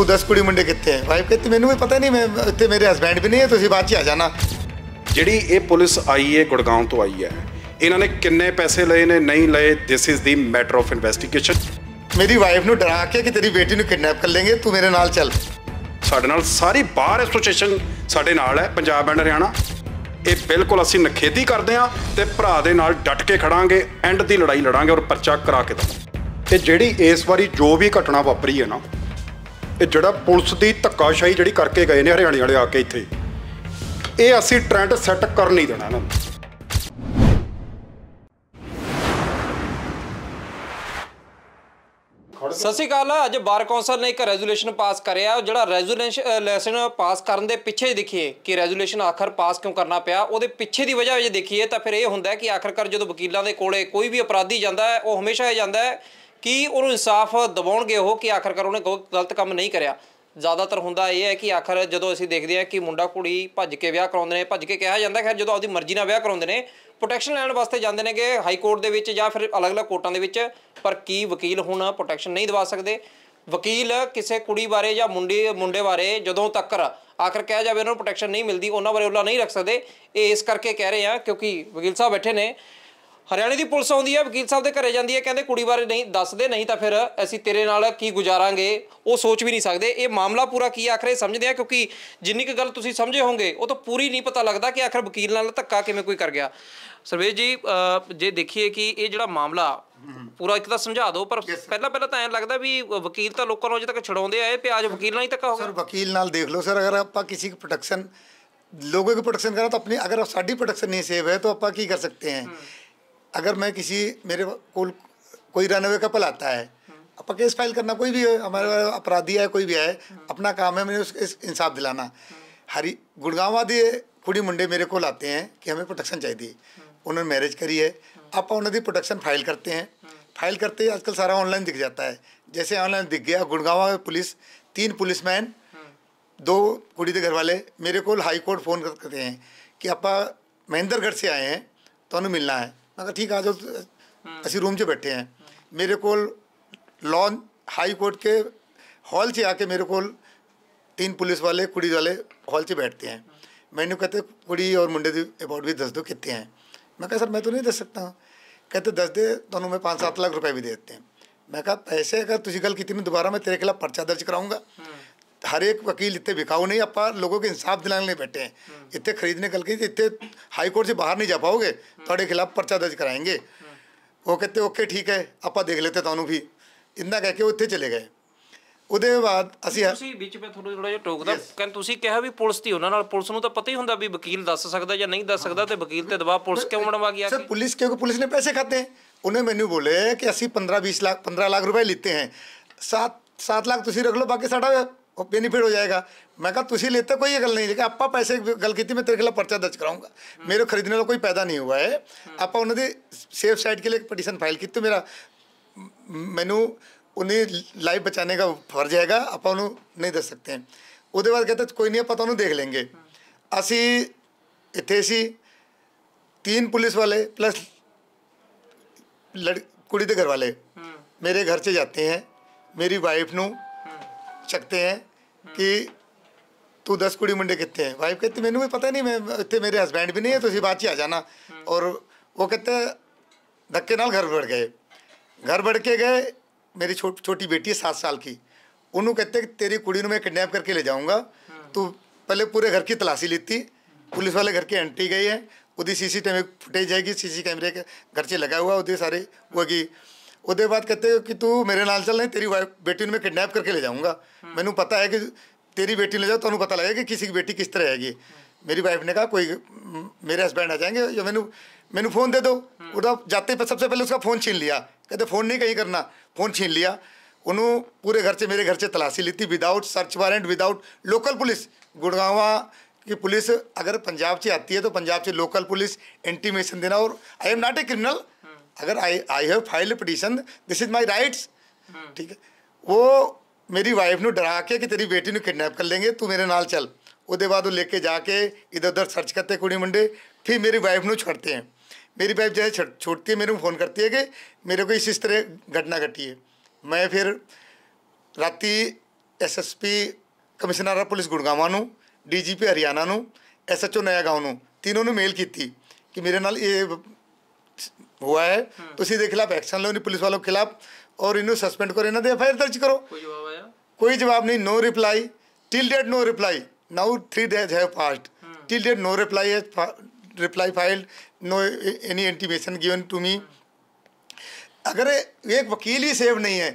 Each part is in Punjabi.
ਤੂੰ 10 ਕੁੜੀ ਮੁੰਡੇ ਕਿੱਥੇ ਹੈ ਵਾਈਫ ਕਹਿੰਦੀ ਮੈਨੂੰ ਵੀ ਪਤਾ ਨਹੀਂ ਮੈਂ ਇੱਥੇ ਮੇਰੇ ਹਸਬੈਂਡ ਵੀ ਨਹੀਂ ਹੈ ਤੁਸੀਂ ਬਾਅਦ ਚ ਆ ਜਾਣਾ ਜਿਹੜੀ ਇਹ ਪੁਲਿਸ ਆਈ ਹੈ ਗੁੜਗਾਉਂ ਤੋਂ ਆਈ ਹੈ ਇਹਨਾਂ ਨੇ ਕਿੰਨੇ ਪੈਸੇ ਲਏ ਨੇ ਨਹੀਂ ਲਏ this is the matter of investigation ਮੇਰੀ ਵਾਈਫ ਨੂੰ ਡਰਾ ਕੇ ਕਿ ਤੇਰੀ ਬੇਟੀ ਨੂੰ ਕਿਡਨੈਪ ਕਰ ਲੇਗੇ ਤੂੰ ਮੇਰੇ ਨਾਲ ਚੱਲ ਸਾਡੇ ਨਾਲ ਸਾਰੀ ਬਾਰ ਐਸੋਸੀਏਸ਼ਨ ਸਾਡੇ ਨਾਲ ਹੈ ਪੰਜਾਬ ਐਂਡ ਹਰਿਆਣਾ ਇਹ ਬਿਲਕੁਲ ਅਸੀਂ ਨਖੇਦੀ ਕਰਦੇ ਆ ਤੇ ਭਰਾ ਦੇ ਨਾਲ ਡਟ ਕੇ ਖੜਾਂਗੇ ਐਂਡ ਦੀ ਲੜਾਈ ਲੜਾਂਗੇ ਔਰ ਪਰਚਾ ਕਰਾ ਕੇ ਦਵਾਂਗੇ ਤੇ ਜਿਹੜੀ ਇਸ ਵਾਰੀ ਜੋ ਵੀ ਘਟਨਾ ਵਾਪਰੀ ਹੈ ਨਾ ਇਹ ਜਿਹੜਾ ਪੁਲਿਸ ਦੀ ਧੱਕਾਸ਼ਾਹੀ ਜਿਹੜੀ ਕਰਕੇ ਗਏ ਨੇ ਹਰਿਆਣੇ ਵਾਲੇ ਆ ਕੇ ਇੱਥੇ ਇਹ ਅਸੀਂ ਟ੍ਰੈਂਡ ਸੈੱਟ ਕਰ ਨਹੀਂ ਦੇਣਾ ਇਹਨਾਂ ਨੂੰ ਸਸੀ ਸ਼੍ਰੀ ਅੱਜ ਬਾਰ ਕੌਂਸਲ ਨੇ ਇੱਕ ਰੈਜ਼ੋਲੂਸ਼ਨ ਪਾਸ ਕਰਿਆ ਜਿਹੜਾ ਰੈਜ਼ੋਲੂਸ਼ਨ ਪਾਸ ਕਰਨ ਦੇ ਪਿੱਛੇ ਦੇਖੀਏ ਕਿ ਰੈਜ਼ੋਲੂਸ਼ਨ ਆਖਰ ਪਾਸ ਕਿਉਂ ਕਰਨਾ ਪਿਆ ਉਹਦੇ ਪਿੱਛੇ ਦੀ ਵਜ੍ਹਾ ਵਿੱਚ ਦੇਖੀਏ ਤਾਂ ਫਿਰ ਇਹ ਹੁੰਦਾ ਕਿ ਆਖਰਕਾਰ ਜਦੋਂ ਵਕੀਲਾਂ ਦੇ ਕੋਲੇ ਕੋਈ ਵੀ ਅਪਰਾਧੀ ਜਾਂਦਾ ਹੈ ਉਹ ਹਮੇਸ਼ਾ ਇਹ ਜਾਂਦਾ ਹੈ ਕੀ ਉਹਨੂੰ ਇਨਸਾਫ ਦਿਵਾਉਣਗੇ ਉਹ ਕਿ ਆਖਰਕਾਰ ਉਹਨੇ ਗਲਤ ਕੰਮ ਨਹੀਂ ਕਰਿਆ ਜ਼ਿਆਦਾਤਰ ਹੁੰਦਾ ਇਹ ਹੈ ਕਿ ਆਖਰ ਜਦੋਂ ਅਸੀਂ ਦੇਖਦੇ ਹਾਂ ਕਿ ਮੁੰਡਾ ਕੁੜੀ ਭੱਜ ਕੇ ਵਿਆਹ ਕਰਾਉਂਦੇ ਨੇ ਭੱਜ ਕੇ ਕਿਹਾ ਜਾਂਦਾ ਖੈਰ ਜਦੋਂ ਆਪਦੀ ਮਰਜ਼ੀ ਨਾਲ ਵਿਆਹ ਕਰਾਉਂਦੇ ਨੇ ਪ੍ਰੋਟੈਕਸ਼ਨ ਲੈਣ ਵਾਸਤੇ ਜਾਂਦੇ ਨੇ ਕਿ ਹਾਈ ਕੋਰਟ ਦੇ ਵਿੱਚ ਜਾਂ ਫਿਰ ਅਲੱਗ-ਅਲੱਗ ਕੋਰਟਾਂ ਦੇ ਵਿੱਚ ਪਰ ਕੀ ਵਕੀਲ ਹੁਣ ਪ੍ਰੋਟੈਕਸ਼ਨ ਨਹੀਂ ਦਿਵਾ ਸਕਦੇ ਵਕੀਲ ਕਿਸੇ ਕੁੜੀ ਬਾਰੇ ਜਾਂ ਮੁੰਡੇ ਮੁੰਡੇ ਬਾਰੇ ਜਦੋਂ ਤੱਕ ਆਖਰ ਕਹਿ ਜਾਵੇ ਉਹਨਾਂ ਨੂੰ ਪ੍ਰੋਟੈਕਸ਼ਨ ਨਹੀਂ ਮਿਲਦੀ ਉਹਨਾਂ ਬਾਰੇ ਉਹਨਾਂ ਨਹੀਂ ਰੱਖ ਸਕਦੇ ਇਹ ਇਸ ਕਰਕੇ ਕਹਿ ਰਹੇ ਆ ਕਿਉਂਕਿ ਵਕੀਲ ਸਾਹਿਬ ਬੈਠੇ ਨੇ ਹਰਿਆਣੇ ਦੀ ਪੁਲਿਸ ਆਉਂਦੀ ਹੈ ਵਕੀਲ ਸਾਹਿਬ ਦੇ ਘਰੇ ਜਾਂਦੀ ਹੈ ਕਹਿੰਦੇ ਕੁੜੀ ਬਾਰੇ ਨਹੀਂ ਦੱਸਦੇ ਨਹੀਂ ਤਾਂ ਫਿਰ ਅਸੀਂ ਤੇਰੇ ਨਾਲ ਕੀ ਗੁਜ਼ਾਰਾਂਗੇ ਉਹ ਸੋਚ ਵੀ ਨਹੀਂ ਸਕਦੇ ਇਹ ਮਾਮਲਾ ਪੂਰਾ ਕੀ ਆਖਰੇ ਸਮਝਦੇ ਆ ਕਿਉਂਕਿ ਜਿੰਨੀ ਕੁ ਗੱਲ ਤੁਸੀਂ ਸਮਝੇ ਹੋਵੋਗੇ ਉਹ ਤਾਂ ਪੂਰੀ ਨਹੀਂ ਪਤਾ ਲੱਗਦਾ ਕਿ ਆਖਰ ਵਕੀਲ ਨਾਲ ਧੱਕਾ ਕਿਵੇਂ ਕੋਈ ਕਰ ਗਿਆ ਸਰਵੇਸ਼ ਜੀ ਜੇ ਦੇਖੀਏ ਕਿ ਇਹ ਜਿਹੜਾ ਮਾਮਲਾ ਪੂਰਾ ਇੱਕ ਤਾਂ ਸਮਝਾ ਦਿਓ ਪਰ ਪਹਿਲਾਂ ਪਹਿਲਾਂ ਤਾਂ ਐਂ ਲੱਗਦਾ ਵੀ ਵਕੀਲ ਤਾਂ ਲੋਕਾਂ ਨੂੰ ਅਜੇ ਤੱਕ ਛਡਾਉਂਦੇ ਆਏ ਪਿਆਜ ਵਕੀਲ ਨਾਲ ਹੀ ਧੱਕਾ ਹੋ ਗਿਆ ਸਰ ਵਕੀਲ ਨਾਲ ਦੇਖ ਲਓ ਸਰ ਅਗਰ ਆਪਾਂ ਕਿਸੇ ਦੀ ਪ੍ਰੋਟੈਕਸ਼ਨ लोगों ਦੀ ਪ੍ਰੋਟੈਕਸ਼ਨ ਕਰਾ ਤਾਂ ਆਪਣੀ ਅਗਰ ਸਾਡੀ ਪ੍ਰੋਟੈਕਸ਼ਨ ਨਹੀਂ ਸੇਵ ਹੈ ਤਾਂ ਆਪਾਂ ਕੀ ਕਰ सकते हैं अगर मैं किसी मेरे को कोई रनवे कपल आता है अपना केस फाइल करना कोई भी हमारे अपराधी है कोई भी है अपना काम है मैंने उसके इंसाफ दिलाना हरी गुड़गांव आदि कुड़ी मुंडे मेरे को लाते हैं कि हमें प्रोटेक्शन चाहिए उन्होंने मैरिज करी है आप उन्होंने प्रोटेक्शन फाइल करते हैं फाइल करते ही आजकल सारा ऑनलाइन दिख जाता है जैसे ऑनलाइन दिख गया गुड़गांव पुलिस तीन पुलिस मैन दो कुड़ी के घर वाले मेरे को हाई कोर्ट फ़ोन करते हैं कि आप महेंद्रगढ़ से आए हैं तो उन्हें मिलना है ठीक ਠੀਕ ਆ ਜਾਓ ਅਸੀਂ रूम 'ਚ बैठे हैं मेरे को लॉन हाई कोर्ट के हॉल से आके मेरे को तीन पुलिस वाले कुड़ी वाले हॉल से बैठते हैं मैंने कहते कुड़ी और मुंडे की अबाउट भी दस दो कितने हैं मैं कहा सर मैं तो नहीं दस सकता हूँ कहते दस दे दोनों में पाँच सात लाख रुपए भी देते हैं मैं कहा पैसे अगर तुझी गल की मैं दोबारा मैं तेरे खिलाफ पर्चा दर्ज कराऊंगा ਹਰ ਇੱਕ ਵਕੀਲ ਇੱਥੇ बिकाऊ ਨਹੀਂ ਆਪਾਂ ਲੋਕੋ ਕੇ ਇਨਸਾਫ ਦਿਲਾਉਣ ਲਈ ਬੈਠੇ ਇੱਥੇ ਖਰੀਦਨੇ खरीदने कल ਇੱਥੇ ਹਾਈ ਕੋਰਟ कोर्ट ਬਾਹਰ ਨਹੀਂ ਜਾ ਪਾਓਗੇ ਤੁਹਾਡੇ ਖਿਲਾਫ ਪਰਚਾ ਦਰਜ ਕਰਾਏਗੇ ਉਹ वो ਓਕੇ ਠੀਕ ਹੈ ਆਪਾਂ ਦੇਖ ਲੈਤੇ ਤੁਹਾਨੂੰ ਵੀ ਇੰਨਾ ਕਹਿ ਕੇ ਉੱਥੇ ਚਲੇ ਗਏ ਉਹਦੇ ਬਾਅਦ ਅਸੀਂ ਤੁਸੀਂ ਵਿੱਚ ਮੈਂ ਤੁਹਾਨੂੰ ਥੋੜਾ ਜਿਹਾ ਟੋਕਦਾ ਕਹਿੰਦੇ ਤੁਸੀਂ ਕਿਹਾ ਵੀ ਪੁਲਿਸ ਦੀ ਉਹਨਾਂ ਨਾਲ ਪੁਲਿਸ ਨੂੰ ਤਾਂ ਪਤਾ ਹੀ ਹੁੰਦਾ ਵੀ ਵਕੀਲ ਦੱਸ ਸਕਦਾ ਜਾਂ ਨਹੀਂ ਦੱਸ ਸਕਦਾ ਤੇ ਵਕੀਲ ਤੇ ਦਬਾਅ ਪੁਲਿਸ ਕਿਉਂ ਬਣਵਾ ਗਿਆ ਸਰ ਪੁਲਿਸ ਕਿਉਂਕਿ ਪੁਲਿਸ ਨੇ ਪੈਸੇ ਖਾਤੇ ਉਹਨੇ ਮੈਨੂੰ ਬੋਲੇ ਕਿ ਅਸੀਂ 15 20 ਲੱਖ 15 ਲੱਖ ਰੁਪਏ ਲਿੱਤੇ ਹਨ 7 7 ਲੱਖ ਤੁਸੀਂ ਰੱਖ ਲਓ ਬਾਕੀ ਸਾਡਾ वो बेनिफिट हो जाएगा मैं कहा तुम्हें लेते तो कोई गल नहीं लेकिन आप पैसे गल की मैं तेरे खिलाफ पर्चा दर्ज कराऊंगा मेरे खरीदने का कोई पैदा नहीं हुआ है आपा उन्होंने सेफ साइड के लिए पटिशन फाइल की तो मेरा मैनू उन्हें लाइफ बचाने का फर्ज हैगा ਆਪਾਂ नहीं दस सकते ਸਕਦੇ ਉਹਦੇ ਬਾਅਦ कोई नहीं ਨਹੀਂ तो देख लेंगे असी ਲੈਂਗੇ ਅਸੀਂ तीन पुलिस वाले प्लस लड़ कुड़ी के घर वाले मेरे घर से जाते हैं मेरी वाइफ ਨੂੰ ਚੱਕਦੇ हैं कि तू दस कुड़ी मुंडे कितने हैं वाइफ कहती मैंने भी पता नहीं मैं इतने मेरे हस्बैंड भी नहीं है तो इसी बात ही आ जाना हम्म। और वो कहते धक्के नाल घर बढ़ गए घर बढ़ के गए मेरी छो, छोटी बेटी है सात साल की उन्होंने कहते कि तेरी कुड़ी मैं किडनैप करके ले जाऊँगा हम्म। तो पहले पूरे घर की तलाशी लेती पुलिस वाले घर की एंट्री गई है उदी सी सी टी फुटेज जाएगी सी सी कैमरे के घर से लगा हुआ उदी सारे वो की ਉਹਦੇ ਬਾਅਦ ਕਹਤੇ ਕਿ ਤੂੰ ਮੇਰੇ ਨਾਲ ਚੱਲ ਨਹੀਂ ਤੇਰੀ ਬੇਟੀ ਨੂੰ ਮੈਂ ਕਿਡਨੈਪ ਕਰਕੇ ਲੈ ਜਾਊਂਗਾ ਮੈਨੂੰ ਪਤਾ ਹੈ ਕਿ ਤੇਰੀ ਬੇਟੀ ਲੈ ਜਾਓ ਤੁਹਾਨੂੰ ਪਤਾ ਲੱਗੇਗਾ ਕਿ ਕਿਸੇ ਦੀ ਬੇਟੀ ਕਿਸ ਤਰ੍ਹਾਂ ਹੈਗੀ मेरी वाइफ ने कहा कोई मेरे हस्बैंड आ जाएंगे या मैंने मैंने फ़ोन दे दो हम्म। उधर जाते पर सबसे पहले उसका फ़ोन छीन लिया कहते फ़ोन नहीं कहीं करना फ़ोन छीन लिया उन्होंने पूरे घर से मेरे घर से तलाशी ली थी without search warrant without local police Gurgaon की पुलिस अगर पंजाब से आती है तो पंजाब से लोकल पुलिस इंटीमेशन देना और I am not a criminal अगर I I have filed petition this is my rights ठीक है वो ਮੇਰੀ ਵਾਈਫ ਨੂੰ ਡਰਾ ਕੇ ਕਿ ਤੇਰੀ ਬੇਟੀ ਨੂੰ ਕਿਡਨੈਪ ਕਰ ਲੇਗੇ ਤੂੰ ਮੇਰੇ ਨਾਲ ਚੱਲ ਉਹਦੇ ਬਾਅਦ ਉਹ ਲੈ ਕੇ ਜਾ ਕੇ ਇਧਰ ਉਧਰ ਸਰਚ ਕਰਤੇ ਕੁੜੀ ਮੁੰਡੇ ਫਿਰ ਮੇਰੀ ਵਾਈਫ ਨੂੰ ਛੱਡਤੇ ਹੈ मेरी वाइफ जो है छोड़ती है मेरे को फ़ोन करती है कि मेरे को इस इस तरह घटना घटी है मैं फिर राती SSP commissioner of police Gurgaon ਨੂੰ ਡੀਜੀਪੀ ਹਰਿਆਣਾ ਨੂੰ ਐਸਐਚਓ ਨਇਆ ਗਾਉਂ ਨੂੰ ਤਿੰਨੋਂ ਨੂੰ ਮੇਲ ਕੀਤੀ ਕਿ ਮੇਰੇ ਨਾਲ ਇਹ हुआ है तो हम्म। सीधे खिलाफ एक्शन लो पुलिस वालों के खिलाफ और इन्हें सस्पेंड करो इन्हें एफ दर्ज करो कोई जवाब नहीं no reply till date no reply now three days have passed till date no reply reply file no any intimation given to me अगर एक वकील ही सेव नहीं है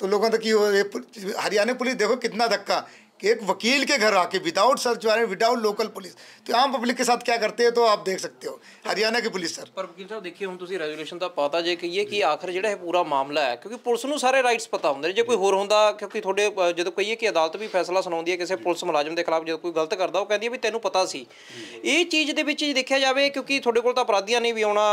तो लोगों तक ये हरियाणा पुलिस देखो कितना धक्का कि एक वकील के घर आके without search warrant without local police तो आम पब्लिक के साथ क्या करते हैं तो आप देख सकते हो ਹਰਿਆਣਾ ਕੀ ਪੁਲਿਸ ਸਰ ਪਰ ਵਕੀਲ ਸਾਹਿਬ ਦੇਖੀਏ ਹੁਣ ਤੁਸੀਂ ਰੈਜ਼ੋਲੂਸ਼ਨ ਦਾ ਪਤਾ ਜੇ ਕਿ ਇਹ ਕਿ ਆਖਰ ਜਿਹੜਾ ਹੈ ਪੂਰਾ ਮਾਮਲਾ ਹੈ ਕਿਉਂਕਿ ਪੁਲਿਸ ਨੂੰ ਸਾਰੇ ਰਾਈਟਸ ਪਤਾ ਹੁੰਦੇ ਨੇ ਜੇ ਕੋਈ ਹੋਰ ਹੁੰਦਾ ਕਿਉਂਕਿ ਤੁਹਾਡੇ ਜਦੋਂ ਕਹੀਏ ਕਿ ਅਦਾਲਤ ਵੀ ਫੈਸਲਾ ਸੁਣਾਉਂਦੀ ਹੈ ਕਿਸੇ ਪੁਲਿਸ ਮੁਲਾਜ਼ਮ ਦੇ ਖਿਲਾਫ ਜਦੋਂ ਕੋਈ ਗਲਤ ਕਰਦਾ ਉਹ ਕਹਿੰਦੀ ਹੈ ਵੀ ਤੈਨੂੰ ਪਤਾ ਸੀ ਇਹ ਚੀਜ਼ ਦੇ ਵਿੱਚ ਜੇ ਦੇਖਿਆ ਜਾਵੇ ਕਿਉਂਕਿ ਤੁਹਾਡੇ ਕੋਲ ਤਾਂ ਅਪਰਾਧੀਆਂ ਨੇ ਵੀ ਆਉਣਾ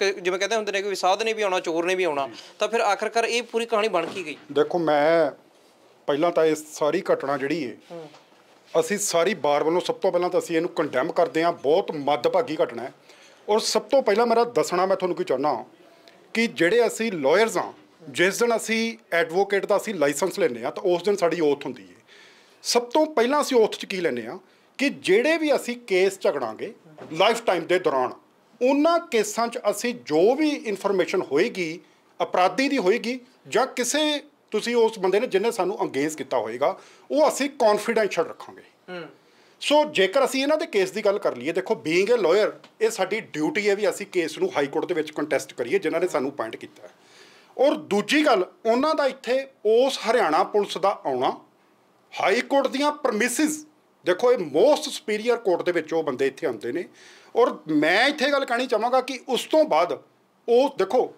ਜਿਵੇਂ ਕਹਿੰਦੇ ਹੁੰਦੇ ਨੇ ਕਿ ਵਿਸਾਦ ਨੇ ਵੀ ਆਉਣਾ ਚੋਰ ਨੇ ਵੀ ਆਉਣਾ ਤਾਂ ਫਿਰ ਆਖਰਕਾਰ ਇਹ ਪੂਰੀ ਕਹਾਣੀ ਬਣ ਕੀ ਗਈ ਦੇਖੋ ਮੈਂ ਪਹਿਲਾਂ ਤਾਂ ਇਹ ਸਾਰੀ ਘਟਨਾ ਜਿਹੜੀ ਹੈ ਅਸੀਂ ਸਾਰੀ ਬਾਰ ਵੱਲੋਂ ਸਭ ਤੋਂ ਪਹਿਲਾਂ ਤਾਂ ਅਸੀਂ ਇਹਨੂੰ ਕੰਡੈਮ ਕਰਦੇ ਹਾਂ ਬਹੁਤ ਮੱਦਭਾਗੀ ਘਟਨਾ ਹੈ ਔਰ ਸਭ ਤੋਂ ਪਹਿਲਾਂ ਮੇਰਾ ਦੱਸਣਾ ਮੈਂ ਤੁਹਾਨੂੰ ਕੀ ਚਾਹਨਾ ਕਿ ਜਿਹੜੇ ਅਸੀਂ ਲਾਇਰਸ ਆ ਜਿਸ ਦਿਨ ਅਸੀਂ ਐਡਵੋਕੇਟ ਦਾ ਅਸੀਂ ਲਾਇਸੈਂਸ ਲੈਨੇ ਆ ਤਾਂ ਉਸ ਦਿਨ ਸਾਡੀ ਓਥ ਹੁੰਦੀ ਹੈ ਸਭ ਤੋਂ ਪਹਿਲਾਂ ਅਸੀਂ ਓਥ 'ਚ ਕੀ ਲੈਨੇ ਆ ਕਿ ਜਿਹੜੇ ਵੀ ਅਸੀਂ ਕੇਸ ਝਗੜਾਂਗੇ ਲਾਈਫ ਟਾਈਮ ਦੇ ਦੌਰਾਨ ਉਹਨਾਂ ਕੇਸਾਂ 'ਚ ਅਸੀਂ ਜੋ ਵੀ ਇਨਫੋਰਮੇਸ਼ਨ ਹੋਏਗੀ ਅਪਰਾਧੀ ਦੀ ਹੋਏਗੀ ਜਾਂ ਕਿਸੇ ਤੁਸੀਂ ਉਸ ਬੰਦੇ ਨੇ ਜਿਹਨੇ ਸਾਨੂੰ ਅੰਗੇਜ ਕੀਤਾ ਹੋਏਗਾ ਉਹ ਅਸੀਂ ਕੌਨਫੀਡੈਂਸ਼ੀਅਲ ਰੱਖਾਂਗੇ ਹੂੰ ਸੋ ਜੇਕਰ ਅਸੀਂ ਇਹਨਾਂ ਦੇ ਕੇਸ ਦੀ ਗੱਲ ਕਰ ਲਈਏ ਦੇਖੋ ਬੀਇੰਗ ਅ ਲਾਇਰ ਇਹ ਸਾਡੀ ਡਿਊਟੀ ਹੈ ਵੀ ਅਸੀਂ ਕੇਸ ਨੂੰ ਹਾਈ ਕੋਰਟ ਦੇ ਵਿੱਚ ਕੰਟੈਸਟ ਕਰੀਏ ਜਿਨ੍ਹਾਂ ਨੇ ਸਾਨੂੰ ਪੁਆਇੰਟ ਕੀਤਾ ਔਰ ਦੂਜੀ ਗੱਲ ਉਹਨਾਂ ਦਾ ਇੱਥੇ ਉਸ ਹਰਿਆਣਾ ਪੁਲਿਸ ਦਾ ਆਉਣਾ ਹਾਈ ਕੋਰਟ ਦੀਆਂ ਪਰਮਿਸਿਸ ਦੇਖੋ ਇਹ ਮੋਸਟ ਸੁਪੀਰੀਅਰ ਕੋਰਟ ਦੇ ਵਿੱਚ ਉਹ ਬੰਦੇ ਇੱਥੇ ਆਉਂਦੇ ਨੇ ਔਰ ਮੈਂ ਇੱਥੇ ਗੱਲ ਕਹਿਣੀ ਚਾਹਾਂਗਾ ਕਿ ਉਸ ਤੋਂ ਬਾਅਦ ਉਹ ਦੇਖੋ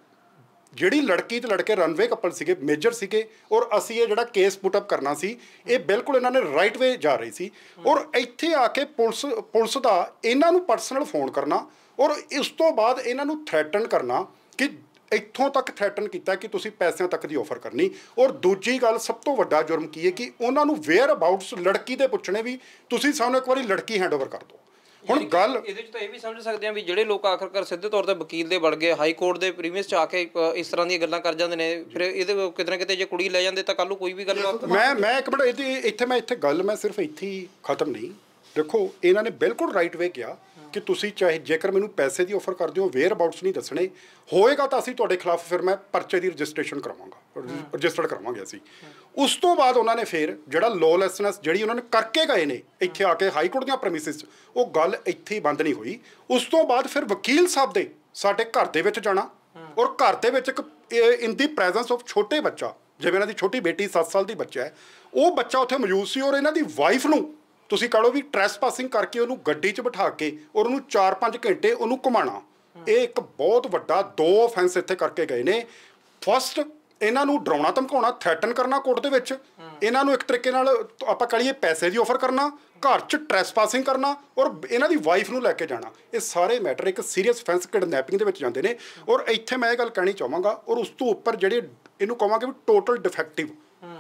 ਜਿਹੜੀ ਲੜਕੀ ਤੇ ਲੜਕੇ ਰਨਵੇ ਕਪਲ ਸੀਗੇ ਮੇਜਰ ਸੀਗੇ ਔਰ ਅਸੀਂ ਇਹ ਜਿਹੜਾ ਕੇਸ ਪੁੱਟ ਅਪ ਕਰਨਾ ਸੀ ਇਹ ਬਿਲਕੁਲ ਇਹਨਾਂ ਨੇ ਰਾਈਟ ਵੇ ਜਾ ਰਹੀ ਸੀ ਔਰ ਇੱਥੇ ਆ ਕੇ ਪੁਲਿਸ ਪੁਲਿਸ ਦਾ ਇਹਨਾਂ ਨੂੰ ਪਰਸਨਲ ਫੋਨ ਕਰਨਾ ਔਰ ਇਸ ਤੋਂ ਬਾਅਦ ਇਹਨਾਂ ਨੂੰ ਥ੍ਰੈਟਨ ਕਰਨਾ ਕਿ ਇੱਥੋਂ ਤੱਕ ਥ੍ਰੈਟਨ ਕੀਤਾ ਕਿ ਤੁਸੀਂ ਪੈਸਿਆਂ ਤੱਕ ਦੀ ਆਫਰ ਕਰਨੀ ਔਰ ਦੂਜੀ ਗੱਲ ਸਭ ਤੋਂ ਵੱਡਾ ਜੁਰਮ ਕੀ ਹੈ ਕਿ ਉਹਨਾਂ ਨੂੰ ਵੇਅਰ ਅਬਾਊਟਸ ਲੜਕੀ ਦੇ ਪੁੱਛਣੇ ਵੀ ਤੁਸੀਂ ਸਾਨੂੰ ਇੱਕ ਵਾਰੀ ਲੜਕੀ ਹੈਂਡਓਵਰ ਕਰ ਦਿਓ ਹੁਣ ਗੱਲ ਇਹਦੇ ਚ ਤਾਂ ਇਹ ਵੀ ਸਮਝ ਸਕਦੇ ਆ ਵੀ ਜਿਹੜੇ ਲੋਕ ਆਖਰਕਾਰ ਸਿੱਧੇ ਤੌਰ ਤੇ ਵਕੀਲ ਦੇ ਬਣ ਗਏ ਹਾਈ ਕੋਰਟ ਦੇ ਪ੍ਰੀਮੀਅਰ ਚ ਆ ਕੇ ਇਸ ਤਰ੍ਹਾਂ ਦੀਆਂ ਗੱਲਾਂ ਕਰ ਜਾਂਦੇ ਨੇ ਫਿਰ ਇਹਦੇ ਕਿਤੇ ਕਿਤੇ ਜੇ ਕੁੜੀ ਲੈ ਜਾਂਦੇ ਤਾਂ ਕੱਲ ਨੂੰ ਕੋਈ ਵੀ ਗੱਲ ਮੈਂ ਮੈਂ ਇੱਕ ਬੜਾ ਇੱਥੇ ਮੈਂ ਇੱਥੇ ਗੱਲ ਮੈਂ ਸਿਰਫ ਇੱਥੇ ਹੀ ਖਤਮ ਨਹੀਂ ਦੇਖੋ ਇਹਨਾਂ ਨੇ ਬਿਲਕੁਲ ਰਾਈਟ ਵੇ ਕਿਹਾ ਕਿ ਤੁਸੀਂ ਚਾਹੇ ਜੇਕਰ ਮੈਨੂੰ ਪੈਸੇ ਦੀ ਆਫਰ ਕਰਦੇ ਹੋ ਵੇਅਰ ਅਬਾਊਟਸ ਨਹੀਂ ਦੱਸਣੇ ਹੋਏਗਾ ਤਾਂ ਅਸੀਂ ਤੁਹਾਡੇ ਖਿਲਾਫ ਫਿਰ ਮੈਂ ਪਰਚੇ ਦੀ ਰਜਿਸਟ੍ਰੇਸ਼ਨ ਕਰਾਵਾਂਗਾ ਰਜਿਸਟਰਡ ਕਰਾਵਾਂਗੇ ਅਸੀਂ ਉਸ ਤੋਂ ਬਾਅਦ ਉਹਨਾਂ ਨੇ ਫਿਰ ਜਿਹੜਾ ਲੋਲੈਸਨੈਸ ਜਿਹੜੀ ਉਹਨਾਂ ਨੇ ਕਰਕੇ ਗਏ ਨੇ ਇੱਥੇ ਆ ਕੇ ਹਾਈ ਕੋਰਟ ਦੀਆਂ ਪ੍ਰੈਮਿਸਿਸ ਉਹ ਗੱਲ ਇੱਥੇ ਹੀ ਬੰਦ ਨਹੀਂ ਹੋਈ ਉਸ ਤੋਂ ਬਾਅਦ ਫਿਰ ਵਕੀਲ ਸਾਹਿਬ ਦੇ ਸਾਡੇ ਘਰ ਦੇ ਵਿੱਚ ਜਾਣਾ ਔਰ ਘਰ ਦੇ ਵਿੱਚ ਇੱਕ ਇਨ ਦੀ ਪ੍ਰੈਜ਼ੈਂਸ ਆਫ ਛੋਟੇ ਬੱਚਾ ਜਿਵੇਂ ਇਹਨਾਂ ਦੀ ਛੋਟੀ ਬੇਟੀ 7 ਸਾਲ ਦੀ ਬੱਚਾ ਹੈ ਉਹ ਬੱਚਾ ਉੱਥੇ ਮੌਜੂਦ ਸੀ ਔਰ ਇਹਨਾਂ ਦੀ ਵਾਈਫ ਨੂੰ ਤੁਸੀਂ ਕਹੋ ਵੀ ਟ੍ਰੈਸ ਪਾਸਿੰਗ ਕਰਕੇ ਉਹਨੂੰ ਗੱਡੀ 'ਚ ਬਿਠਾ ਕੇ ਔਰ ਉਹਨੂੰ 4-5 ਘੰਟੇ ਉਹਨੂੰ ਘੁਮਾਣਾ ਇਹ ਇੱਕ ਬਹੁਤ ਵੱਡਾ ਦੋ ਆਫੈਂਸ ਇੱਥੇ ਕਰਕੇ ਗਏ ਨੇ ਫਸਟ ਇਹਨਾਂ ਨੂੰ ਡਰਾਉਣਾ ਧਮਕਾਉਣਾ ਥ੍ਰੈਟਨ ਕਰਨਾ ਕੋਰਟ ਦੇ ਵਿੱਚ ਇਹਨਾਂ ਨੂੰ ਇੱਕ ਤਰੀਕੇ ਨਾਲ ਆਪਾਂ ਕਹੀਏ ਪੈਸੇ ਦੀ ਆਫਰ ਕਰਨਾ ਘਰ 'ਚ ਟ੍ਰੈਸਪਾਸਿੰਗ ਕਰਨਾ ਔਰ ਇਹਨਾਂ ਦੀ ਵਾਈਫ ਨੂੰ ਲੈ ਕੇ ਜਾਣਾ ਇਹ ਸਾਰੇ ਮੈਟਰ ਇੱਕ ਸੀਰੀਅਸ ਫੈਂਸ ਕਿਡਨੈਪਿੰਗ ਦੇ ਵਿੱਚ ਜਾਂਦੇ ਨੇ ਔਰ ਇੱਥੇ ਮੈਂ ਇਹ ਗੱਲ ਕਹਿਣੀ ਚਾਹਾਂਗਾ ਔਰ ਉਸ ਤੋਂ ਉੱਪਰ ਜਿਹੜੇ ਇਹਨੂੰ ਕਹਾਂਗੇ ਵੀ ਟੋਟਲ ਡਿਫੈਕਟਿਵ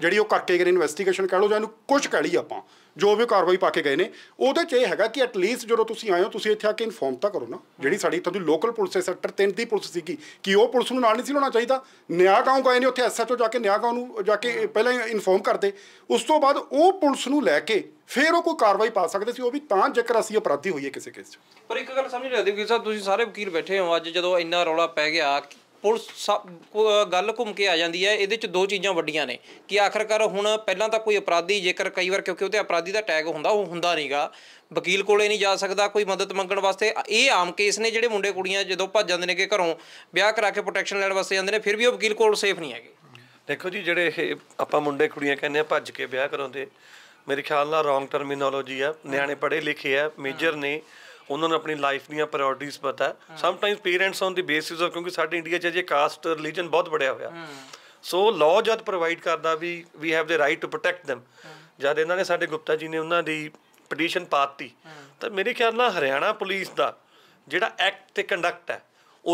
ਜਿਹੜੀ ਉਹ ਕਰਕੇ ਗਏ ਨੇ ਇਨਵੈਸਟੀਗੇਸ਼ਨ ਕਹਿ ਲਓ ਜਾਂ ਇਹਨੂੰ ਕੁਝ ਕਹਿ ਲਈ ਆਪਾਂ ਜੋ ਵੀ ਕਾਰਵਾਈ ਪਾ ਕੇ ਗਏ ਨੇ ਉਹਦੇ 'ਚ ਇਹ ਹੈਗਾ ਕਿ ਐਟ ਲੀਸਟ ਜਦੋਂ ਤੁਸੀਂ ਆਏ ਹੋ ਤੁਸੀਂ ਇੱਥੇ ਆ ਕੇ ਇਨਫੋਰਮ ਤਾਂ ਕਰੋ ਨਾ ਜਿਹੜੀ ਸਾਡੀ ਇੱਥੋਂ ਦੀ ਲੋਕਲ ਪੁਲਿਸ ਸੈਕਟਰ 3 ਦੀ ਪੁਲਿਸ ਸੀਗੀ ਕਿ ਉਹ ਪੁਲਿਸ ਨੂੰ ਨਾਲ ਨਹੀਂ ਸੀ ਲਾਉਣਾ ਚਾਹੀਦਾ ਨਿਆ ਗਾਉਂ ਗਏ ਨੇ ਉੱਥੇ ਐਸਐਚਓ ਜਾ ਕੇ ਨਿਆ ਗਾਉਂ ਨੂੰ ਜਾ ਕੇ ਪਹਿਲਾਂ ਇਨਫੋਰਮ ਕਰਦੇ ਉਸ ਤੋਂ ਬਾਅਦ ਉਹ ਪੁਲਿਸ ਨੂੰ ਲੈ ਕੇ ਫੇਰ ਉਹ ਕੋਈ ਕਾਰਵਾਈ ਪਾ ਸਕਦੇ ਸੀ ਉਹ ਵੀ ਤਾਂ ਜੇਕਰ ਅਸੀਂ ਅਪਰਾਧੀ ਹੋਈਏ ਕਿਸੇ ਕੇਸ 'ਚ ਪਰ ਇੱਕ ਗੱਲ ਸਮਝ ਨਹੀਂ ਆਉਂਦੀ ਕਿ ਸਾਹਿਬ ਤੁਸੀਂ ਸਾਰੇ ਵਕੀਲ ਬੈਠੇ ਹੋ ਅੱਜ ਜਦੋਂ ਇੰਨਾ ਰੌਲਾ ਪੈ ਗਿਆ ਪੁਲਿਸ ਗੱਲ ਘੁੰਮ ਕੇ ਆ ਜਾਂਦੀ ਹੈ ਇਹਦੇ ਚ ਦੋ ਚੀਜ਼ਾਂ ਵੱਡੀਆਂ ਨੇ ਕਿ ਆਖਰਕਾਰ ਹੁਣ ਪਹਿਲਾਂ ਤਾਂ ਕੋਈ ਅਪਰਾਧੀ ਜੇਕਰ ਕਈ ਵਾਰ ਕਿਉਂਕਿ ਉਹਦੇ ਅਪਰਾਧੀ ਦਾ ਟੈਗ ਹੁੰਦਾ ਉਹ ਹੁੰਦਾ ਨਹੀਂਗਾ ਵਕੀਲ ਕੋਲੇ ਨਹੀਂ ਜਾ ਸਕਦਾ ਕੋਈ ਮਦਦ ਮੰਗਣ ਵਾਸਤੇ ਇਹ ਆਮ ਕੇਸ ਨੇ ਜਿਹੜੇ ਮੁੰਡੇ ਕੁੜੀਆਂ ਜਦੋਂ ਭੱਜ ਜਾਂਦੇ ਨੇ ਕਿ ਘਰੋਂ ਵਿਆਹ ਕਰਾ ਕੇ ਪ੍ਰੋਟੈਕਸ਼ਨ ਲੈਣ ਵਾਸਤੇ ਜਾਂਦੇ ਨੇ ਫਿਰ ਵੀ ਉਹ ਵਕੀਲ ਕੋਲ ਸੇਫ ਨਹੀਂ ਹੈਗੇ ਦੇਖੋ ਜੀ ਜਿਹੜੇ ਇਹ ਆਪਾਂ ਮੁੰਡੇ ਕੁੜੀਆਂ ਕਹਿੰਦੇ ਆ ਭੱਜ ਕੇ ਵਿਆਹ ਕਰਾਉਂਦੇ ਮੇਰੇ ਖਿਆਲ ਨਾਲ ਰੋਂਗ ਟਰਮੀਨੋਲੋਜੀ ਆ ਨਿਆਣੇ ਪੜ੍ਹੇ ਲਿਖੇ ਆ ਮੇਜਰ ਨੇ ਉਹਨਾਂ ਨੂੰ ਆਪਣੀ ਲਾਈਫ ਦੀਆਂ ਪ੍ਰਾਇੋਰਟੀਆਂ ਪਤਾ sometimes parents on the basis of ਕਿਉਂਕਿ ਸਾਡੇ ਇੰਡੀਆ 'ਚ ਜੇ ਕਾਸਟ ਰਿਲੀਜੀਅਨ ਬਹੁਤ ਬੜਿਆ ਹੋਇਆ ਸੋ ਲਾਅ ਜਦ ਪ੍ਰੋਵਾਈਡ ਕਰਦਾ we we have the right to protect them ਜਦ ਇਹਨਾਂ ਨੇ ਸਾਡੇ ਗੁਪਤਾ ਜੀ ਨੇ ਉਹਨਾਂ ਦੀ ਪਟੀਸ਼ਨ ਪਾਤੀ ਤਾਂ ਮੇਰੇ ਖਿਆਲ ਨਾਲ ਹਰਿਆਣਾ ਪੁਲਿਸ ਦਾ ਜਿਹੜਾ ਐਕਟ ਤੇ ਕੰਡਕਟ ਹੈ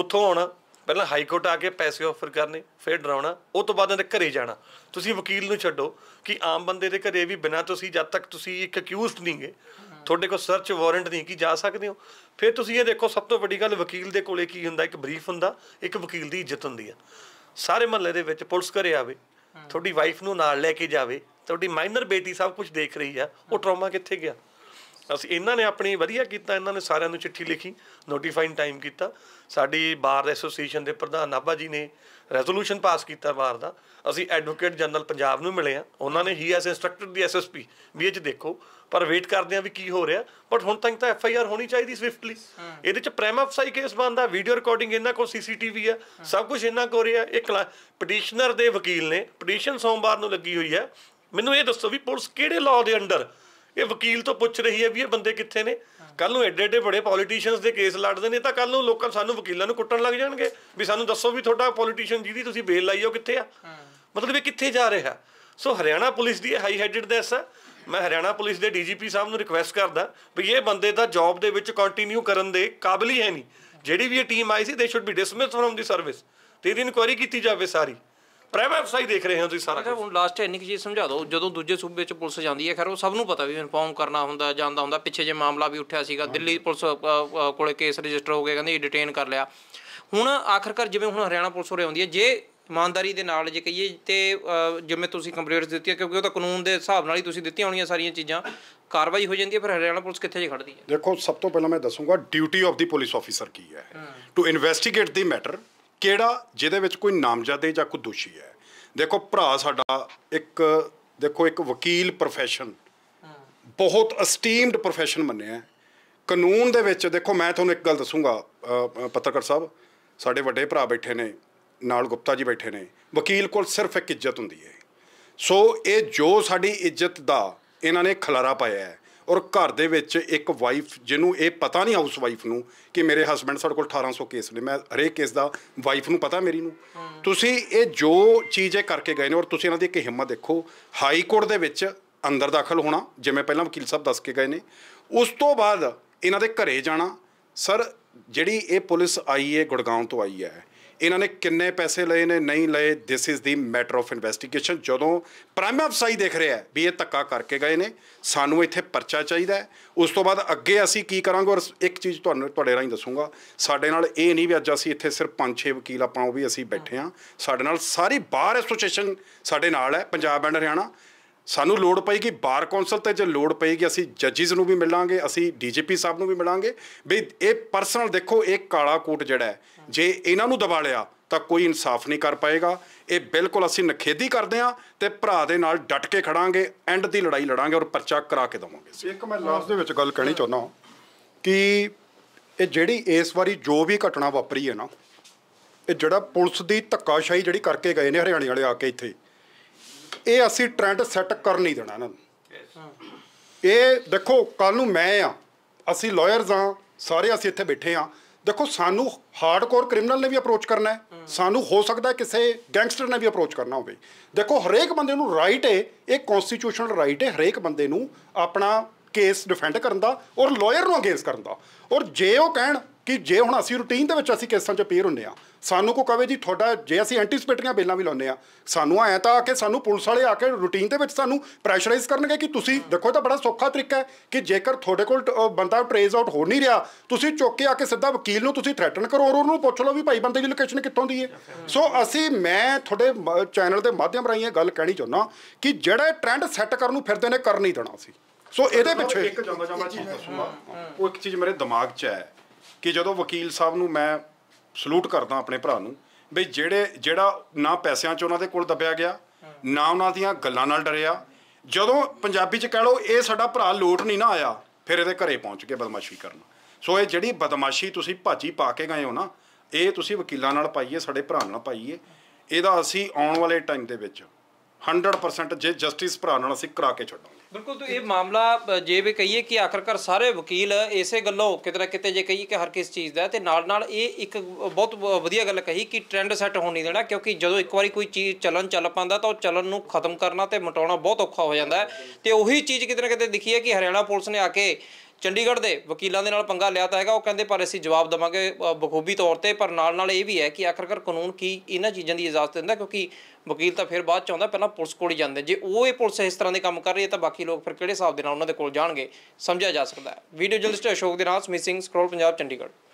ਉਥੋਂ ਹੁਣ ਪਹਿਲਾਂ ਹਾਈ ਕੋਰਟ ਆ ਕੇ ਪੈਸੇ ਆਫਰ ਕਰਨੇ ਫਿਰ ਡਰਾਉਣਾ ਉਹ ਤੋਂ ਬਾਅਦ ਉਹਦੇ ਘਰੇ ਜਾਣਾ ਤੁਸੀਂ ਵਕੀਲ ਨੂੰ ਛੱਡੋ ਕਿ ਆਮ ਬੰਦੇ ਦੇ ਘਰੇ ਵੀ ਬਿਨਾਂ ਤੁਸੀਂ ਜਦ ਤੱਕ ਤੁਸੀਂ ਇੱਕ ਅਕਿਊਜ਼ਡ ਨਹੀਂਗੇ ਤੁਹਾਡੇ ਕੋਲ ਸਰਚ ਵਾਰੰਟ ਨਹੀਂ ਕਿ ਜਾ ਸਕਦੇ ਹੋ ਫਿਰ ਤੁਸੀਂ ਇਹ ਦੇਖੋ ਸਭ ਤੋਂ ਵੱਡੀ ਗੱਲ ਵਕੀਲ ਦੇ ਕੋਲੇ ਕੀ ਹੁੰਦਾ ਇੱਕ ਬਰੀਫ ਹੁੰਦਾ ਇੱਕ ਵਕੀਲ ਦੀ ਇੱਜ਼ਤ ਹੁੰਦੀ ਆ ਸਾਰੇ ਮਹੱਲੇ ਦੇ ਵਿੱਚ ਪੁਲਿਸ ਘਰੇ ਆਵੇ ਤੁਹਾਡੀ ਵਾਈਫ ਨੂੰ ਨਾਲ ਲੈ ਕੇ ਜਾਵੇ ਤੁਹਾਡੀ ਮਾਈਨਰ ਬੇਟੀ ਸਭ ਕੁਝ ਦੇਖ ਰਹੀ ਆ ਉਹ ਟਰਾਮਾ ਕਿੱਥੇ ਗਿਆ ਅਸੀਂ ਇਹਨਾਂ ਨੇ ਆਪਣੀ ਵਧੀਆ ਕੀਤਾ ਇਹਨਾਂ ਨੇ ਸਾਰਿਆਂ ਨੂੰ ਚਿੱਠੀ ਲਿਖੀ ਨੋਟੀਫਾਈਂਗ ਟਾਈਮ ਕੀਤਾ ਸਾਡੀ ਬਾਰ ਐਸੋਸੀਏਸ਼ਨ ਦੇ ਪ੍ਰਧਾਨ ਨਾਭਾ ਜੀ ਨੇ ਰੈਜ਼ੋਲੂਸ਼ਨ ਪਾਸ ਕੀਤਾ ਬਾਰ ਦਾ ਅਸੀਂ ਐਡਵੋਕੇਟ ਜਨਰਲ ਪੰਜਾਬ ਨੂੰ ਮਿਲੇ ਆ ਉਹਨਾਂ ਨੇ ਹੀ ਐਸ ਇੰਸਟ੍ਰਕਟਡ ਦੀ ਐਸਐਸਪੀ ਵੀ ਇਹ ਚ ਦੇਖੋ ਪਰ ਵੇਟ ਕਰਦੇ ਆ ਵੀ ਕੀ ਹੋ ਰਿਹਾ ਬਟ ਹੁਣ ਤੱਕ ਤਾਂ ਐਫਆਈਆਰ ਹੋਣੀ ਚਾਹੀਦੀ ਸਵਿਫਟਲੀ ਇਹਦੇ ਚ ਪ੍ਰੈਮ ਅਫਸਾਈ ਕੇਸ ਬੰਦਾ ਵੀਡੀਓ ਰਿਕਾਰਡਿੰਗ ਇਹਨਾਂ ਕੋਲ ਸੀਸੀਟੀਵੀ ਆ ਸਭ ਕੁਝ ਇਹਨਾਂ ਕੋਲ ਰਿਹਾ ਇੱਕ ਪਟੀਸ਼ਨਰ ਦੇ ਵਕੀਲ ਨੇ ਪਟੀਸ਼ਨ ਸੋਮਵਾਰ ਨੂੰ ਲੱਗੀ ਹੋਈ ਹੈ ਮੈਨੂੰ ਇਹ ਦੱਸੋ ਵੀ ਪੁਲਿਸ ਕਿਹੜੇ ਲਾਅ ਦੇ ਅੰਡਰ ਇਹ ਵਕੀਲ ਤੋਂ ਪੁੱਛ ਰਹੀ ਹੈ ਵੀ ਇਹ ਬੰਦੇ ਕਿੱਥੇ ਨੇ ਕੱਲ ਨੂੰ ਐਡੇ ਐਡੇ ਬੜੇ ਪੋਲੀਟੀਸ਼ੀਅਨਸ ਦੇ ਕੇਸ ਲੜਦੇ ਨੇ ਤਾਂ ਕੱਲ ਨੂੰ ਲੋਕਾਂ ਸਾਨੂੰ ਵਕੀਲਾਂ ਨੂੰ ਕੁੱਟਣ ਲੱਗ ਜਾਣਗੇ ਵੀ ਸਾਨੂੰ ਦੱਸੋ ਵੀ ਤੁਹਾਡਾ ਪੋਲੀਟੀਸ਼ੀਅਨ ਜਿਹਦੀ ਤੁਸੀਂ ਬੇਲ ਲਾਈ ਹੋ ਕਿੱਥੇ ਆ ਮਤਲਬ ਇਹ ਕਿੱਥੇ ਜਾ ਰਿਹਾ ਸੋ ਹਰਿਆਣਾ ਪੁਲਿਸ ਦੀ ਹਾਈ ਹੈਡਡ ਦੈਸ ਆ ਮੈਂ ਹਰਿਆਣਾ ਪੁਲਿਸ ਦੇ ਡੀਜੀਪੀ ਸਾਹਿਬ ਨੂੰ ਰਿਕੁਐਸਟ ਕਰਦਾ ਵੀ ਇਹ ਬੰਦੇ ਦਾ ਜੌਬ ਦੇ ਵਿੱਚ ਕੰਟੀਨਿਊ ਕਰਨ ਦੇ ਕਾਬਿਲ ਹੀ ਹੈ ਨਹੀਂ ਜਿਹੜੀ ਵੀ ਇਹ ਟੀਮ ਆਈ ਸੀ they should be dismiss from the service ਤੇ ਇਹਦੀ ਇਨਕੁਆਰੀ ਕੀਤੀ ਜਾਵੇ ਸਾਰੀ ਪ੍ਰਾਈਵੇਟ ਸਾਈ ਦੇਖ ਰਹੇ ਹਾਂ ਤੁਸੀਂ ਸਾਰਾ ਕੁਝ ਹੁਣ ਲਾਸਟ ਇੰਨੀ ਕੁ ਚੀਜ਼ ਸਮਝਾ ਦਿਓ ਜਦੋਂ ਦੂਜੇ ਸੂਬੇ 'ਚ ਪੁਲਿਸ ਜਾਂਦੀ ਹੈ ਖੈਰ ਉਹ ਸਭ ਨੂੰ ਪਤਾ ਵੀ ਇਨਫੋਰਮ ਕਰਨਾ ਹੁੰਦਾ ਜਾਂਦਾ ਹੁੰਦਾ ਪਿੱਛੇ ਜੇ ਮਾਮਲਾ ਵੀ ਉੱਠਿਆ ਸੀਗਾ ਦਿੱਲੀ ਪੁਲਿਸ ਕੋਲੇ ਕੇਸ ਰਜਿਸਟਰ ਹੋ ਗਿਆ ਕਹਿੰਦੇ ਡਿਟੇਨ ਕਰ ਲਿਆ ਹੁਣ ਆਖਰਕਾਰ ਜਿਵੇਂ ਹੁਣ ਹਰਿਆਣਾ ਪੁਲਿਸ ਹੋਰੇ ਆਉਂਦੀ ਹੈ ਜੇ ਇਮਾਨਦਾਰੀ ਦੇ ਨਾਲ ਜੇ ਕਹੀਏ ਤੇ ਜਿਵੇਂ ਤੁਸੀਂ ਕੰਪਲੇਂਟਸ ਦਿੱਤੀਆਂ ਕਿਉਂਕਿ ਉਹ ਤਾਂ ਕਾਨੂੰਨ ਦੇ ਹਿਸਾਬ ਨਾਲ ਹੀ ਤੁਸੀਂ ਦਿੱਤੀਆਂ ਹੋਣੀਆਂ ਸਾਰੀਆਂ ਚੀਜ਼ਾਂ ਕਾਰਵਾਈ ਹੋ ਜਾਂਦੀ ਹੈ ਫਿਰ ਹਰਿਆਣਾ ਪੁਲਿਸ ਕਿੱਥੇ ਜੇ ਖੜਦੀ ਹੈ ਦੇਖੋ ਸਭ ਤੋਂ ਪਹਿਲਾਂ ਮੈਂ ਦੱਸੂਗਾ duty of the police officer ਕੀ ਹੈ ਟੂ ਇਨਵੈਸਟੀਗੇਟ ਦੀ ਮੈਟਰ ਕਿਹੜਾ ਜਿਹਦੇ ਵਿੱਚ ਕੋਈ ਨਾਮਜ਼ਦੇ ਜਾਂ ਕੋਈ ਦੋਸ਼ੀ ਹੈ ਦੇਖੋ ਭਰਾ ਸਾਡਾ ਇੱਕ ਦੇਖੋ ਇੱਕ ਵਕੀਲ profession ਬਹੁਤ ਅਸਟੀਮਡ profession ਮੰਨਿਆ ਕਾਨੂੰਨ ਦੇ ਵਿੱਚ ਦੇਖੋ ਮੈਂ ਤੁਹਾਨੂੰ ਇੱਕ ਗੱਲ ਦੱਸੂਗਾ ਪੱਤਰਕਾਰ ਸਾਹਿਬ ਸਾਡੇ ਵੱਡੇ ਭਰਾ ਬੈਠੇ ਨੇ ਨਾਲ ਗੁਪਤਾ ਜੀ ਬੈਠੇ ਨੇ ਵਕੀਲ ਕੋਲ ਸਿਰਫ ਇੱਕ ਇੱਜ਼ਤ ਹੁੰਦੀ ਹੈ ਸੋ ਇਹ ਜੋ ਸਾਡੀ ਇੱਜ਼ਤ ਦਾ ਇਹਨਾਂ ਨੇ ਖਲਾਰਾ ਪਾਇਆ ਹੈ ਔਰ ਘਰ ਦੇ ਵਿੱਚ ਇੱਕ ਵਾਈਫ ਜਿਹਨੂੰ ਇਹ ਪਤਾ ਨਹੀਂ ਹਾਊਸ ਵਾਈਫ ਨੂੰ ਕਿ ਮੇਰੇ ਹਸਬੰਡ ਸਾਡੇ ਕੋਲ 1800 ਕੇਸ ਨੇ ਮੈਂ ਹਰੇਕ ਕੇਸ ਦਾ ਵਾਈਫ ਨੂੰ ਪਤਾ ਮੇਰੀ ਨੂੰ ਤੁਸੀਂ ਇਹ ਜੋ ਚੀਜ਼ ਇਹ ਕਰਕੇ ਗਏ ਨੇ ਔਰ ਤੁਸੀਂ ਇਹਨਾਂ ਦੀ ਇੱਕ ਹਿੰਮਤ ਦੇਖੋ ਹਾਈ ਕੋਰਟ ਦੇ ਵਿੱਚ ਅੰਦਰ ਦਾਖਲ ਹੋਣਾ ਜਿਵੇਂ ਪਹਿਲਾਂ ਵਕੀਲ ਸਾਹਿਬ ਦੱਸ ਕੇ ਗਏ ਨੇ ਉਸ ਤੋਂ ਬਾਅਦ ਇਹਨਾਂ ਦੇ ਘਰੇ ਜਾਣਾ ਸਰ ਜਿਹੜੀ ਇਹ ਪੁਲਿਸ ਆਈ ਹੈ ਗੁੜਗਾਉਂ ਤੋਂ ਆਈ ਹੈ ਇਹਨਾਂ ਨੇ ਕਿੰਨੇ ਪੈਸੇ ਲਏ ਨੇ ਨਹੀਂ ਲਏ this is the matter of investigation ਜਦੋਂ ਪ੍ਰਾਈਮ ਆਫਸਾਈ ਦੇਖ ਰਿਹਾ ਹੈ ਵੀ ਇਹ ਤੱਕਾ ਕਰਕੇ ਗਏ ਨੇ ਸਾਨੂੰ ਇੱਥੇ ਪਰਚਾ ਚਾਹੀਦਾ ਹੈ ਉਸ ਤੋਂ ਬਾਅਦ ਅੱਗੇ ਅਸੀਂ ਕੀ ਕਰਾਂਗੇ ਔਰ ਇੱਕ ਚੀਜ਼ ਤੁਹਾਨੂੰ ਤੁਹਾਡੇ ਰਾਹੀਂ ਦੱਸੂਗਾ ਸਾਡੇ ਨਾਲ ਇਹ ਨਹੀਂ ਵੀ ਅੱਜ ਅਸੀਂ ਇੱਥੇ ਸਿਰਫ ਪੰਜ ਛੇ ਵਕੀਲ ਆਪਾਂ ਉਹ ਵੀ ਅਸੀਂ ਬੈਠੇ ਆ ਸਾਡੇ ਨਾਲ ਸਾਰੀ ਬਾਰ ਐਸੋਸੀਏਸ਼ਨ ਸਾਡੇ ਨਾਲ ਹੈ ਪੰਜਾਬ ਐਂਡ ਹਰਿਆਣਾ ਸਾਨੂੰ ਲੋੜ ਪਏਗੀ ਬਾਰ ਕੌਂਸਲ ਤੇ ਜੇ ਲੋੜ ਪਏਗੀ ਅਸੀਂ ਜੱਜਿਸ ਨੂੰ ਵੀ ਮਿਲਾਂਗੇ ਅਸੀਂ ਡੀਜੀਪੀ ਸਾਹਿਬ ਨੂੰ ਵੀ ਮਿਲਾਂਗੇ ਵੀ ਇਹ ਪਰਸਨਲ ਦੇਖੋ ਇਹ ਕਾਲਾ ਕੋਟ ਜਿਹੜਾ ਜੇ ਇਹਨਾਂ ਨੂੰ ਦਬਾ ਲਿਆ ਤਾਂ ਕੋਈ ਇਨਸਾਫ ਨਹੀਂ ਕਰ ਪਾਏਗਾ ਇਹ ਬਿਲਕੁਲ ਅਸੀਂ ਨਖੇਦੀ ਕਰਦੇ ਆ ਤੇ ਭਰਾ ਦੇ ਨਾਲ ਡਟ ਕੇ ਖੜਾਂਗੇ ਐਂਡ ਦੀ ਲੜਾਈ ਲੜਾਂਗੇ ਔਰ ਪਰਚਾ ਕਰਾ ਕੇ ਦਵਾਂਗੇ ਇੱਕ ਮੈਂ ਲਾਸਟ ਦੇ ਵਿੱਚ ਗੱਲ ਕਹਿਣੀ ਚਾਹੁੰਦਾ ਕਿ ਇਹ ਜਿਹੜੀ ਇਸ ਵਾਰੀ ਜੋ ਵੀ ਘਟਨਾ ਵਾਪਰੀ ਹੈ ਨਾ ਇਹ ਜਿਹੜਾ ਪੁਲਿਸ ਦੀ ਧੱਕਾਸ਼ਾਹੀ ਜਿਹੜੀ ਕਰਕੇ ਗਏ ਨੇ ਹਰਿਆਣੇ ਵਾਲੇ ਆ ਕੇ ਇੱਥੇ ਇਹ ਅਸੀਂ ਟ੍ਰੈਂਡ ਸੈੱਟ ਕਰ ਨਹੀਂ ਦੇਣਾ ਇਹਨਾਂ ਨੂੰ ਇਹ ਦੇਖੋ ਕੱਲ ਨੂੰ ਮੈਂ ਆ ਅਸੀਂ ਲਾਇਰਸ ਆ ਸਾਰੇ ਅਸੀਂ ਇੱਥੇ ਬੈਠੇ ਆ ਦੇਖੋ ਸਾਨੂੰ ਹਾਰਡਕੋਰ ਕ੍ਰਿਮੀਨਲ ਨੇ ਵੀ ਅਪਰੋਚ ਕਰਨਾ ਹੈ ਸਾਨੂੰ ਹੋ ਸਕਦਾ ਕਿਸੇ ਗੈਂਗਸਟਰ ਨੇ ਵੀ ਅਪਰੋਚ ਕਰਨਾ ਹੋਵੇ ਦੇਖੋ ਹਰੇਕ ਬੰਦੇ ਨੂੰ ਰਾਈਟ ਹੈ ਇਹ ਕਨਸਟੀਟਿਊਸ਼ਨਲ ਰਾਈਟ ਹੈ ਹਰੇਕ ਬੰਦੇ ਨੂੰ ਆਪਣਾ ਕੇਸ ਡਿਫੈਂਡ ਕਰਨ ਦਾ ਔਰ ਲਾਇਰ ਨੂੰ ਅਗੇਂਸ ਕਰਨ ਦਾ ਔਰ ਜੇ ਉਹ ਕਹਿਣ ਕਿ ਜੇ ਹੁਣ ਅਸੀਂ ਰੁਟੀਨ ਦੇ ਵਿੱਚ ਅਸੀਂ ਕੇਸਾਂ 'ਚ ਅਪੀਅਰ ਹੁੰਨੇ ਆ ਸਾਨੂੰ ਕੋ ਕਵੇ ਜੀ ਤੁਹਾਡਾ ਜੇ ਅਸੀਂ ਐਂਟੀਸਪੇਟਰੀਆਂ ਬੇਲਾਂ ਵੀ ਲਾਉਨੇ ਆ ਸਾਨੂੰ ਆਇਆ ਤਾਂ ਆ ਕੇ ਸਾਨੂੰ ਪੁਲਿਸ ਵਾਲੇ ਆ ਕੇ ਰੂਟੀਨ ਦੇ ਵਿੱਚ ਸਾਨੂੰ ਪ੍ਰੈਸ਼ਰਾਈਜ਼ ਕਰਨਗੇ ਕਿ ਤੁਸੀਂ ਦੇਖੋ ਤਾਂ ਬੜਾ ਸੌਖਾ ਤਰੀਕਾ ਹੈ ਕਿ ਜੇਕਰ ਤੁਹਾਡੇ ਕੋਲ ਬੰਦਾ ਟ੍ਰੇਸ ਆਊਟ ਹੋ ਨਹੀਂ ਰਿਹਾ ਤੁਸੀਂ ਚੁੱਕ ਕੇ ਆ ਕੇ ਸਿੱਧਾ ਵਕੀਲ ਨੂੰ ਤੁਸੀਂ ਥ੍ਰੈਟਨ ਕਰੋ ਔਰ ਉਹਨੂੰ ਪੁੱਛ ਲਓ ਵੀ ਭਾਈ ਬੰਦੇ ਦੀ ਲੋਕੇਸ਼ਨ ਕਿੱਥੋਂ ਦੀ ਹੈ ਸੋ ਅਸੀਂ ਮੈਂ ਤੁਹਾਡੇ ਚੈਨਲ ਦੇ ਮਾਧਿਅਮ ਰਾਹੀਂ ਇਹ ਗੱਲ ਕਹਿਣੀ ਚਾਹੁੰਦਾ ਕਿ ਜਿਹੜਾ ਟ੍ਰੈਂਡ ਸੈੱਟ ਕਰਨ ਨੂੰ ਫਿਰਦੇ ਨੇ ਕਰ ਨਹੀਂ ਦੇਣਾ ਸੀ ਸੋ ਇਹਦੇ ਪਿੱਛੇ ਇੱਕ ਜਾਂਦਾ ਜਾਂਦਾ ਚੀਜ਼ ਦੱਸੂਗਾ ਉਹ ਇੱਕ ਚੀਜ਼ ਮੇਰੇ ਦਿਮਾਗ 'ਚ ਹੈ ਕਿ ਜਦੋਂ ਵਕੀਲ ਸਾਹਿਬ ਨੂੰ ਮੈਂ ਸਲੂਟ ਕਰਦਾ ਆਪਣੇ ਭਰਾ ਨੂੰ ਵੀ ਜਿਹੜੇ ਜਿਹੜਾ ਨਾ ਪੈਸਿਆਂ 'ਚ ਉਹਨਾਂ ਦੇ ਕੋਲ ਦੱਬਿਆ ਗਿਆ ਨਾ ਉਹਨਾਂ ਦੀਆਂ ਗੱਲਾਂ ਨਾਲ ਡਰਿਆ ਜਦੋਂ ਪੰਜਾਬੀ 'ਚ ਕਹਿ ਲਓ ਇਹ ਸਾਡਾ ਭਰਾ ਲੋਟ ਨਹੀਂ ਨਾ ਆਇਆ ਫਿਰ ਇਹਦੇ ਘਰੇ ਪਹੁੰਚ ਕੇ ਬਦਮਾਸ਼ੀ ਕਰਨਾ ਸੋ ਇਹ ਜਿਹੜੀ ਬਦਮਾਸ਼ੀ ਤੁਸੀਂ ਭਾਜੀ ਪਾ ਕੇ ਗਏ ਹੋ ਨਾ ਇਹ ਤੁਸੀਂ ਵਕੀਲਾਂ ਨਾਲ ਪਾਈਏ ਸਾਡੇ ਭਰਾ ਨਾਲ ਪਾਈਏ ਇਹਦਾ ਅਸੀਂ ਆਉਣ ਵਾਲੇ ਟਾਈਮ ਦੇ ਵਿੱਚ 100% ਜੇ ਜਸਟਿਸ ਭਰਾ ਨਾਲ ਅਸੀਂ ਕਰਾ ਕੇ ਛੱਡਾਂਗੇ ਬਿਲਕੁਲ ਤੋਂ ਇਹ ਮਾਮਲਾ ਜੇ ਵੀ ਕਹੀਏ ਕਿ ਆਖਰਕਾਰ ਸਾਰੇ ਵਕੀਲ ਇਸੇ ਗੱਲੋਂ ਕਿਤੇ ਨਾ ਕਿਤੇ ਜੇ ਕਹੀਏ ਕਿ ਹਰ ਕਿਸ ਚੀਜ਼ ਦਾ ਤੇ ਨਾਲ ਨਾਲ ਇਹ ਇੱਕ ਬਹੁਤ ਵਧੀਆ ਗੱਲ ਕਹੀ ਕਿ ਟ੍ਰੈਂਡ ਸੈੱਟ ਹੋਣ ਨਹੀਂ ਦੇਣਾ ਕਿਉਂਕਿ ਜਦੋਂ ਇੱਕ ਵਾਰੀ ਕੋਈ ਚੀਜ਼ ਚਲਨ ਚੱਲ ਪਾਂਦਾ ਤਾਂ ਉਹ ਚਲਨ ਨੂੰ ਖਤਮ ਕਰਨਾ ਤੇ ਮਟਾਉਣਾ ਬਹੁਤ ਔਖਾ ਹੋ ਜਾਂਦਾ ਤੇ ਉਹੀ ਚੀਜ਼ ਕਿਤੇ ਨਾ ਕਿਤੇ ਦਿਖੀ ਹੈ ਕਿ ਹਰਿਆਣਾ ਪੁਲਿਸ ਨੇ ਆ ਕੇ ਚੰਡੀਗੜ੍ਹ ਦੇ ਵਕੀਲਾਂ ਦੇ ਨਾਲ ਪੰਗਾ ਲਿਆ ਤਾਂ ਹੈਗਾ ਉਹ ਕਹਿੰਦੇ ਪਰ ਅਸੀਂ ਜਵਾਬ ਦਵਾਂਗੇ ਬਖੂਬੀ ਤੌਰ ਤੇ ਪਰ ਨਾਲ ਨਾਲ ਇਹ ਵੀ ਹੈ ਕਿ ਆਖਰਕਾਰ ਕਾਨੂੰਨ ਕੀ ਇਹਨਾਂ ਚੀਜ਼ਾਂ ਦੀ ਇਜਾਜ਼ਤ ਦਿੰਦਾ ਕਿਉਂਕਿ ਵਕੀਲ ਤਾਂ ਫਿਰ ਬਾਅਦ ਚ ਆਉਂਦਾ ਪਹਿਲਾਂ ਪੁਲਿਸ ਕੋਲ ਹੀ ਜਾਂਦੇ ਜੇ ਉਹ ਇਹ ਪੁਲਿਸ ਇਸ ਤਰ੍ਹਾਂ ਦੇ ਕੰਮ ਕਰ ਰਹੀ ਹੈ ਤਾਂ ਬਾਕੀ ਲੋਕ ਫਿਰ ਕਿਹੜੇ ਹਿਸਾਬ ਦੇ ਨਾਲ ਉਹਨਾਂ ਦੇ ਕੋਲ ਜਾਣਗੇ ਸਮਝਿਆ ਜਾ ਸਕਦਾ ਹੈ ਵੀਡੀਓ ਜਰਨਲਿਸਟ ਅਸ਼ੋਕ ਦੇ ਨਾਲ ਸਮੀਤ ਸਿੰਘ ਸਕਰੋਲ ਪੰਜਾਬ ਚੰਡੀਗੜ੍ਹ